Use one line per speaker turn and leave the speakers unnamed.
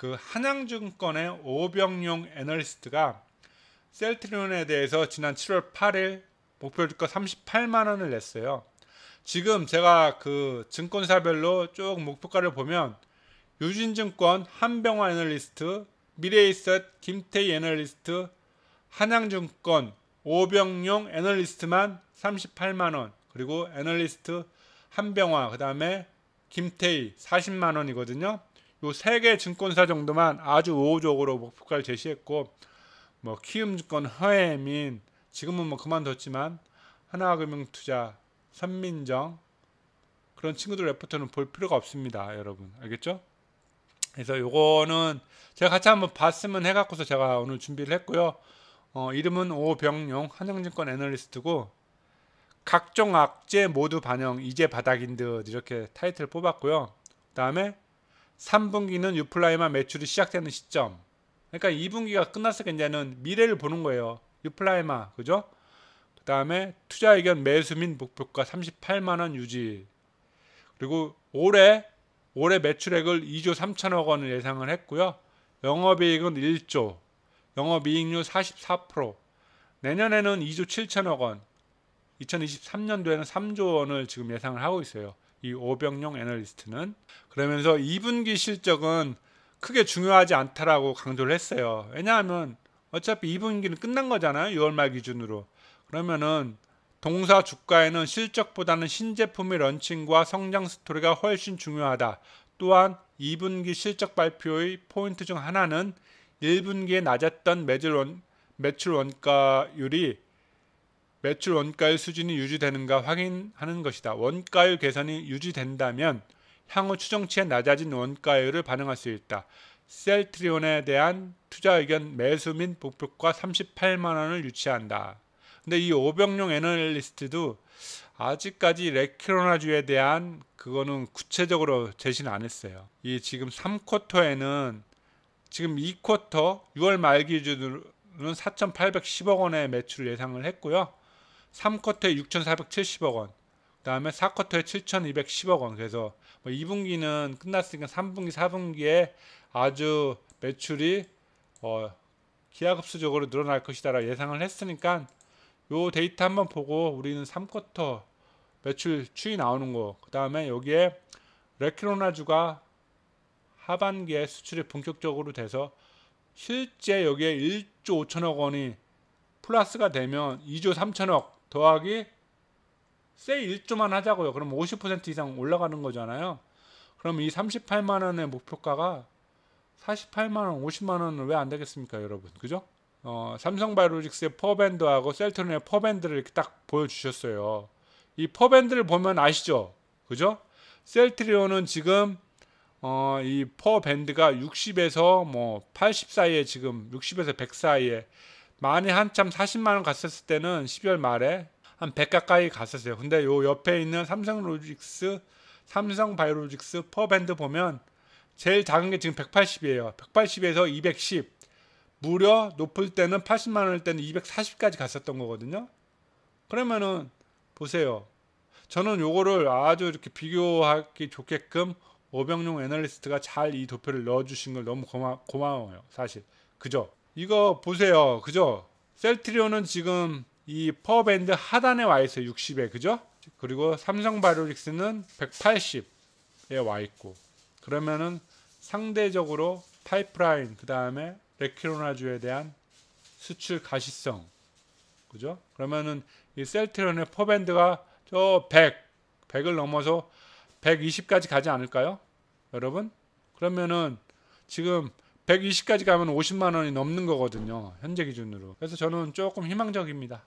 그 한양증권의 오병용 애널리스트가 셀트리온에 대해서 지난 7월 8일 목표 주가 38만 원을 냈어요. 지금 제가 그 증권사별로 쭉 목표가를 보면 유진증권 한병화 애널리스트, 미래이셋 김태희 애널리스트, 한양증권 오병용 애널리스트만 38만 원, 그리고 애널리스트 한병화, 그 다음에 김태희 40만 원이거든요. 요세개 증권사 정도만 아주 우호적으로 목표가를 제시했고 뭐 키움증권 허혜민 지금은 뭐 그만뒀지만 하나금융투자 선민정 그런 친구들 레포트는 볼 필요가 없습니다 여러분 알겠죠 그래서 요거는 제가 같이 한번 봤으면 해갖고서 제가 오늘 준비를 했고요 어, 이름은 오병용 한영증권 애널리스트고 각종 악재 모두 반영 이제 바닥인 듯 이렇게 타이틀 뽑았고요 그 다음에 3분기는 유플라이만 매출이 시작되는 시점. 그러니까 2분기가 끝났을 때 이제는 미래를 보는 거예요. 유플라이마 그죠? 그 다음에 투자 의견 매수 및 목표가 38만 원 유지. 그리고 올해 올해 매출액을 2조 3천억 원을 예상을 했고요. 영업이익은 1조, 영업이익률 44%. 내년에는 2조 7천억 원, 2023년도에는 3조 원을 지금 예상을 하고 있어요. 이 오병용 애널리스트는 그러면서 2분기 실적은 크게 중요하지 않다라고 강조를 했어요. 왜냐하면 어차피 2분기는 끝난 거잖아요. 6월 말 기준으로. 그러면은 동사 주가에는 실적보다는 신제품의 런칭과 성장 스토리가 훨씬 중요하다. 또한 2분기 실적 발표의 포인트 중 하나는 1분기에 낮았던 매출, 원, 매출 원가율이 매출 원가율 수준이 유지되는가 확인하는 것이다. 원가율 개선이 유지된다면 향후 추정치에 낮아진 원가율을 반영할 수 있다. 셀트리온에 대한 투자 의견 매수 및 목표가 38만 원을 유치한다. 근데 이 오병용 애널리스트도 아직까지 레키로나주에 대한 그거는 구체적으로 제시는 안 했어요. 이 지금 3쿼터에는 지금 2쿼터 6월 말 기준으로는 4,810억 원의 매출 예상을 했고요. 3쿼터에 6,470억 원, 그다음에 4쿼터에 7,210억 원. 그래서 뭐 2분기는 끝났으니까 3분기, 4분기에 아주 매출이 어, 기하급수적으로 늘어날 것이다라 예상을 했으니까 요 데이터 한번 보고 우리는 3쿼터 매출 추이 나오는 거. 그다음에 여기에 레키로나주가 하반기에 수출이 본격적으로 돼서 실제 여기에 1조 5천억 원이 플러스가 되면 2조 3천억 더하기 세일 1조만 하자고요. 그럼 50% 이상 올라가는 거잖아요. 그럼 이 38만 원의 목표가가 48만 원, 50만 원은 왜안 되겠습니까, 여러분? 그죠? 어, 삼성바이오로직스의 퍼밴드하고 셀트론의 퍼밴드를 이렇게 딱 보여주셨어요. 이 퍼밴드를 보면 아시죠? 그죠? 셀트리온은 지금 어, 이 퍼밴드가 60에서 뭐80 사이에 지금 60에서 100 사이에 만에 한참 40만 원 갔었을 때는 12월 말에 한 100 가까이 갔었어요. 근데 요 옆에 있는 삼성 로직스, 삼성 바이오로직스 퍼밴드 보면 제일 작은 게 지금 180이에요. 180에서 210. 무려 높을 때는 80만 원일 때는 240까지 갔었던 거거든요. 그러면은 보세요. 저는 요거를 아주 이렇게 비교하기 좋게끔 오병용 애널리스트가 잘 이 도표를 넣어주신 걸 너무 고마, 고마워요. 사실. 그죠? 이거 보세요. 그죠? 셀트리온은 지금 이 퍼밴드 하단에 와 있어요. 60에. 그죠? 그리고 삼성 바이오릭스는 180에 와 있고. 그러면은 상대적으로 파이프라인 그다음에 레키로나주에 대한 수출 가시성. 그죠? 그러면은 이 셀트리온의 퍼밴드가 저 100, 100을 넘어서 120까지 가지 않을까요? 여러분? 그러면은 지금 120까지 가면 50만 원이 넘는 거거든요. 현재 기준으로. 그래서 저는 조금 희망적입니다.